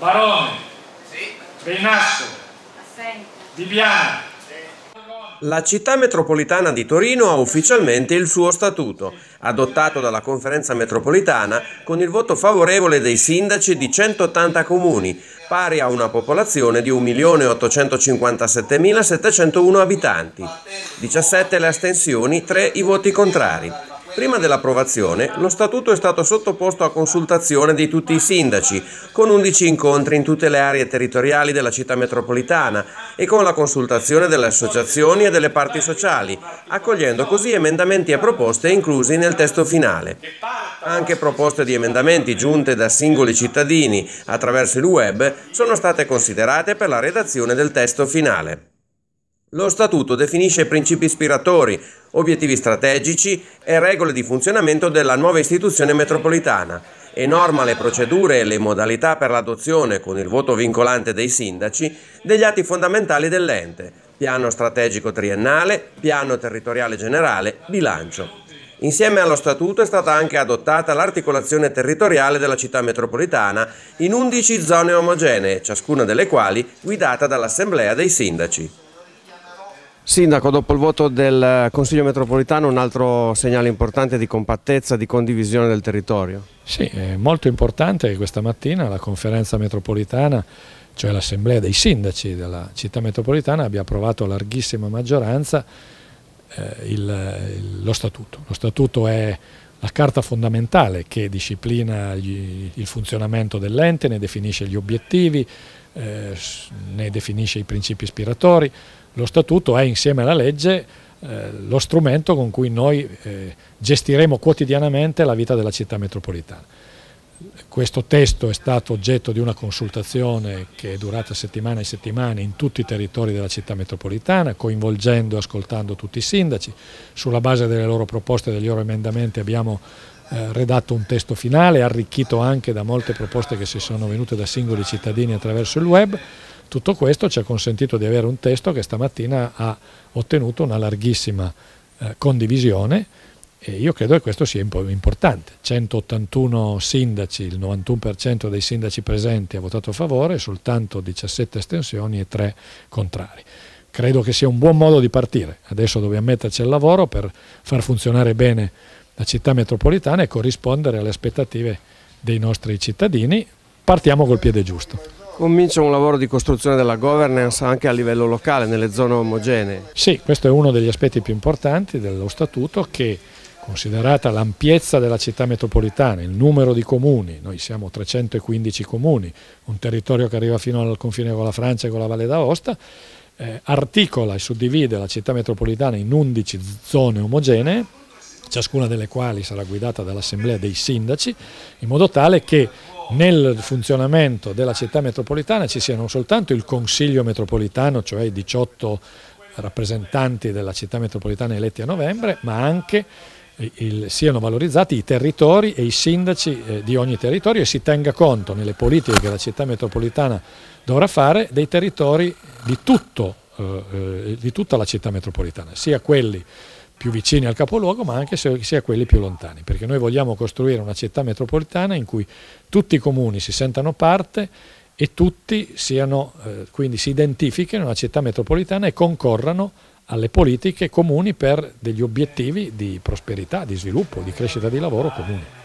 Barone. Sì. Beinasso. Assente. Bibiana. La città metropolitana di Torino ha ufficialmente il suo statuto, adottato dalla conferenza metropolitana con il voto favorevole dei sindaci di 180 comuni, pari a una popolazione di 1.857.701 abitanti. 17 le astensioni, 3 i voti contrari. Prima dell'approvazione, lo statuto è stato sottoposto a consultazione di tutti i sindaci, con 11 incontri in tutte le aree territoriali della città metropolitana e con la consultazione delle associazioni e delle parti sociali, accogliendo così emendamenti e proposte inclusi nel testo finale. Anche proposte di emendamenti giunte da singoli cittadini attraverso il web sono state considerate per la redazione del testo finale. Lo Statuto definisce principi ispiratori, obiettivi strategici e regole di funzionamento della nuova istituzione metropolitana e norma le procedure e le modalità per l'adozione, con il voto vincolante dei sindaci, degli atti fondamentali dell'ente, piano strategico triennale, piano territoriale generale, bilancio. Insieme allo Statuto è stata anche adottata l'articolazione territoriale della città metropolitana in 11 zone omogenee, ciascuna delle quali guidata dall'Assemblea dei sindaci. Sindaco, dopo il voto del Consiglio metropolitano un altro segnale importante di compattezza, di condivisione del territorio. Sì, è molto importante che questa mattina la conferenza metropolitana, cioè l'assemblea dei sindaci della città metropolitana, abbia approvato a larghissima maggioranza eh, il, lo statuto. Lo statuto è la carta fondamentale che disciplina gli, il funzionamento dell'ente, ne definisce gli obiettivi, eh, ne definisce i principi ispiratori. Lo statuto è insieme alla legge eh, lo strumento con cui noi eh, gestiremo quotidianamente la vita della città metropolitana. Questo testo è stato oggetto di una consultazione che è durata settimane e settimane in tutti i territori della città metropolitana, coinvolgendo e ascoltando tutti i sindaci. Sulla base delle loro proposte e degli loro emendamenti abbiamo eh, redatto un testo finale, arricchito anche da molte proposte che si sono venute da singoli cittadini attraverso il web. Tutto questo ci ha consentito di avere un testo che stamattina ha ottenuto una larghissima eh, condivisione e io credo che questo sia importante. 181 sindaci, il 91% dei sindaci presenti ha votato a favore, soltanto 17 estensioni e 3 contrari. Credo che sia un buon modo di partire. Adesso dobbiamo metterci al lavoro per far funzionare bene la città metropolitana e corrispondere alle aspettative dei nostri cittadini. Partiamo col piede giusto. Comincia un lavoro di costruzione della governance anche a livello locale, nelle zone omogenee. Sì, questo è uno degli aspetti più importanti dello statuto che Considerata l'ampiezza della città metropolitana, il numero di comuni, noi siamo 315 comuni, un territorio che arriva fino al confine con la Francia e con la Valle d'Aosta, eh, articola e suddivide la città metropolitana in 11 zone omogenee, ciascuna delle quali sarà guidata dall'assemblea dei sindaci, in modo tale che nel funzionamento della città metropolitana ci sia non soltanto il consiglio metropolitano, cioè i 18 rappresentanti della città metropolitana eletti a novembre, ma anche il, siano valorizzati i territori e i sindaci eh, di ogni territorio e si tenga conto nelle politiche che la città metropolitana dovrà fare dei territori di, tutto, eh, eh di tutta la città metropolitana, sia quelli più vicini al capoluogo ma anche sia quelli più lontani, perché noi vogliamo costruire una città metropolitana in cui tutti i comuni si sentano parte e tutti siano, eh, quindi si identifichino in una città metropolitana e concorrano alle politiche comuni per degli obiettivi di prosperità, di sviluppo, di crescita di lavoro comuni.